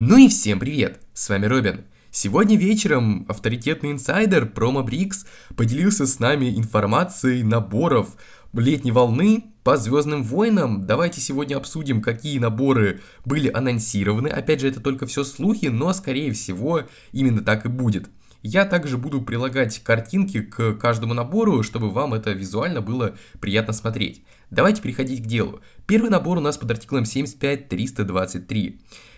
Ну и всем привет, с вами Робин. Сегодня вечером авторитетный инсайдер Промо Брикс поделился с нами информацией наборов летней волны по Звездным войнам. Давайте сегодня обсудим, какие наборы были анонсированы. Опять же, это только все слухи, но скорее всего именно так и будет. Я также буду прилагать картинки к каждому набору, чтобы вам это визуально было приятно смотреть. Давайте переходить к делу. Первый набор у нас под артиклом 75323.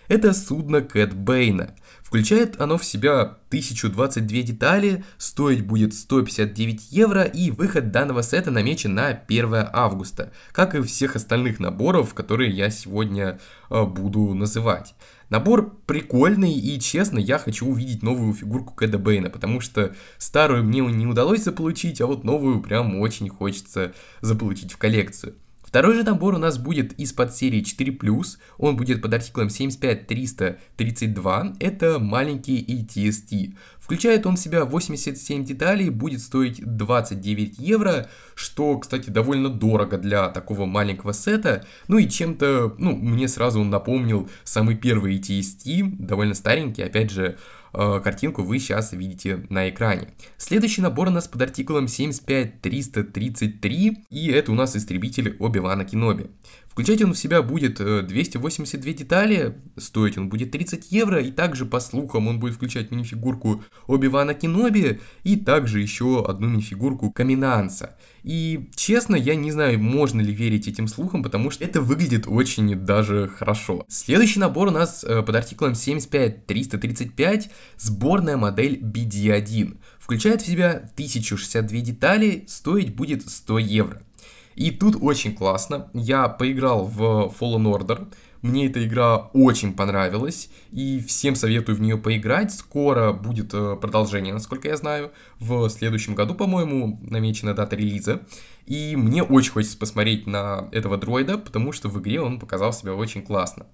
Это судно Кэт Бэйна. Включает оно в себя 1022 детали, стоить будет 159 евро и выход данного сета намечен на 1 августа, как и всех остальных наборов, которые я сегодня э, буду называть. Набор прикольный и, честно, я хочу увидеть новую фигурку Кэда Бэйна, потому что старую мне не удалось заполучить, а вот новую прям очень хочется заполучить в коллекцию. Второй же набор у нас будет из под серии 4+, он будет под артиклом 75332, это маленький ETST. Включает он в себя 87 деталей, будет стоить 29 евро, что, кстати, довольно дорого для такого маленького сета. Ну и чем-то, ну, мне сразу он напомнил самый первый ETST, довольно старенький, опять же, Э, картинку вы сейчас видите на экране. Следующий набор у нас под артикулом 75333, и это у нас истребитель Оби-Вана Кеноби. Включать он в себя будет 282 э, детали, стоить он будет 30 евро, и также, по слухам, он будет включать минифигурку Оби-Вана Кеноби и также еще одну минифигурку Каминанса. И, честно, я не знаю, можно ли верить этим слухам, потому что это выглядит очень даже хорошо. Следующий набор у нас э, под артикулом 75-335 сборная модель BD1. Включает в себя 1062 детали, стоить будет 100 евро. И тут очень классно. Я поиграл в Fallen Order, мне эта игра очень понравилась, и всем советую в нее поиграть. Скоро будет э, продолжение, насколько я знаю, в следующем году, по-моему, намечена дата релиза. И мне очень хочется посмотреть на этого дроида, потому что в игре он показал себя очень классно.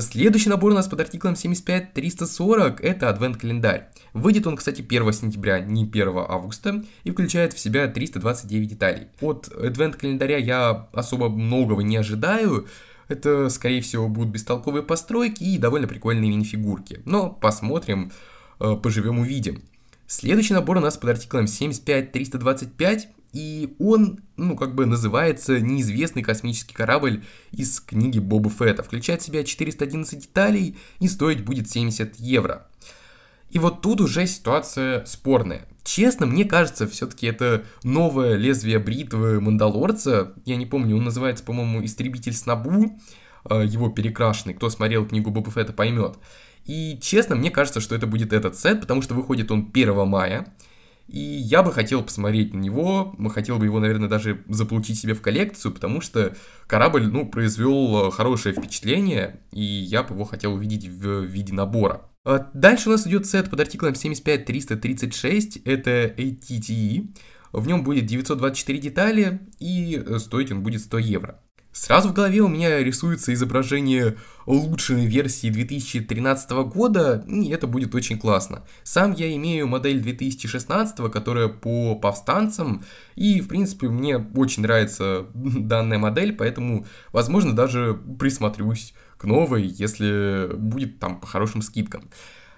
Следующий набор у нас под артиклом 75340 это Advent календарь Выйдет он, кстати, 1 сентября, не 1 августа, и включает в себя 329 деталей. От Advent календаря я особо многого не ожидаю, это, скорее всего, будут бестолковые постройки и довольно прикольные мини-фигурки. Но посмотрим, э, поживем увидим. Следующий набор у нас под артиклом 75325, и он, ну, как бы называется «Неизвестный космический корабль» из книги Боба Фетта. Включает в себя 411 деталей и стоить будет 70 евро. И вот тут уже ситуация спорная. Честно, мне кажется, все-таки это новое лезвие бритвы Мандалорца. Я не помню, он называется, по-моему, «Истребитель Снабу», э, его перекрашенный. Кто смотрел книгу Боба Фетта, поймет. И честно, мне кажется, что это будет этот сет, потому что выходит он 1 мая. И я бы хотел посмотреть на него, Мы хотел бы его, наверное, даже заполучить себе в коллекцию, потому что корабль, ну, произвел э, хорошее впечатление, и я бы его хотел увидеть в виде набора. А дальше у нас идет сет под артиклом 75336, это ATTE. В нем будет 924 детали и э, стоить он будет 100 евро. Сразу в голове у меня рисуется изображение улучшенной версии 2013 года, и это будет очень классно. Сам я имею модель 2016, которая по повстанцам, и в принципе мне очень нравится данная модель, поэтому возможно даже присмотрюсь к новой, если будет там по хорошим скидкам.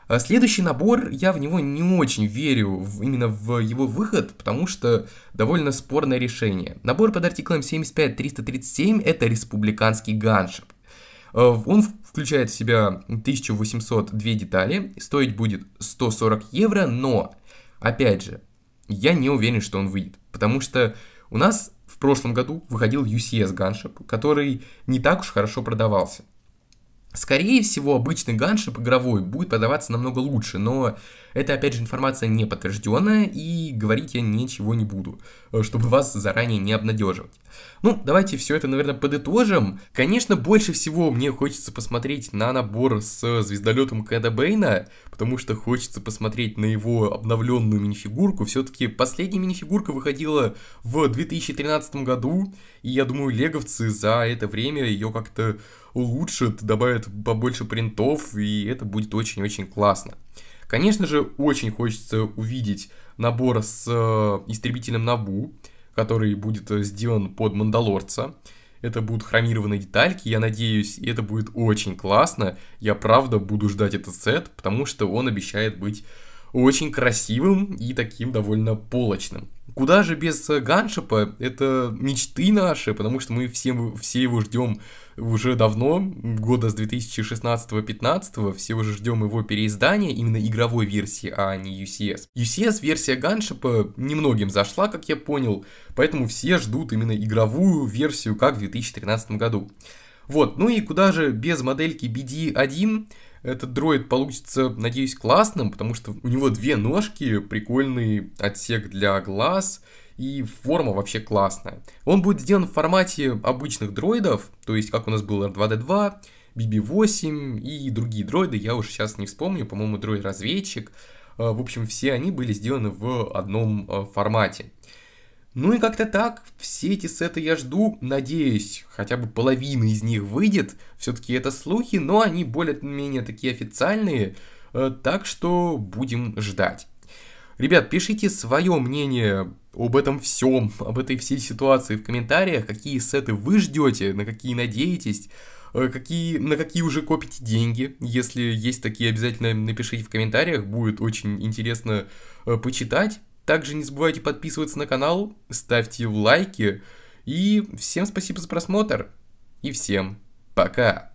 А следующий набор, я в него не очень верю, в, именно в его выход, потому что довольно спорное решение. Набор под артиклом 75337 это республиканский ганшип. Э, он включает в себя 1802 детали, стоить будет 140 евро, но, опять же, я не уверен, что он выйдет, потому что у нас в прошлом году выходил UCS ганшип, который не так уж хорошо продавался. Скорее всего, обычный ганшип игровой будет продаваться намного лучше, но это, опять же, информация не подтвержденная, и говорить я ничего не буду, э, чтобы вас заранее не обнадеживать. Ну, давайте все это, наверное, подытожим. Конечно, больше всего мне хочется посмотреть на набор с звездолетом Кэда Бэйна, потому что хочется посмотреть на его обновленную минифигурку. Все-таки последняя минифигурка выходила в 2013 году, и я думаю, леговцы за это время ее как-то улучшат, добавят побольше принтов, и это будет очень-очень классно. Конечно же, очень хочется увидеть набор с э, истребителем Набу, который будет э, сделан под Мандалорца. Это будут хромированные детальки, я надеюсь, и это будет очень классно. Я правда буду ждать этот сет, потому что он обещает быть очень красивым и таким довольно полочным. Куда же без Ганшипа? Это мечты наши, потому что мы все, все его ждем уже давно, года с 2016-15, все уже ждем его переиздания, именно игровой версии, а не UCS. UCS-версия Ганшипа немногим зашла, как я понял, поэтому все ждут именно игровую версию, как в 2013 году. Вот, ну и куда же без модельки BD1, этот дроид получится, надеюсь, классным, потому что у него две ножки, прикольный отсек для глаз и форма вообще классная. Он будет сделан в формате обычных дроидов, то есть как у нас был R2-D2, BB-8 и другие дроиды, я уже сейчас не вспомню, по-моему, дроид-разведчик. Э, в общем, все они были сделаны в одном э, формате. Ну и как-то так, все эти сеты я жду, надеюсь, хотя бы половина из них выйдет. Все-таки это слухи, но они более-менее такие официальные, э, так что будем ждать. Ребят, пишите свое мнение об этом всем, об этой всей ситуации в комментариях, какие сеты вы ждете, на какие надеетесь, э, какие, на какие уже копите деньги. Если есть такие, обязательно напишите в комментариях, будет очень интересно э, почитать. Также не забывайте подписываться на канал, ставьте лайки. И всем спасибо за просмотр. И всем пока.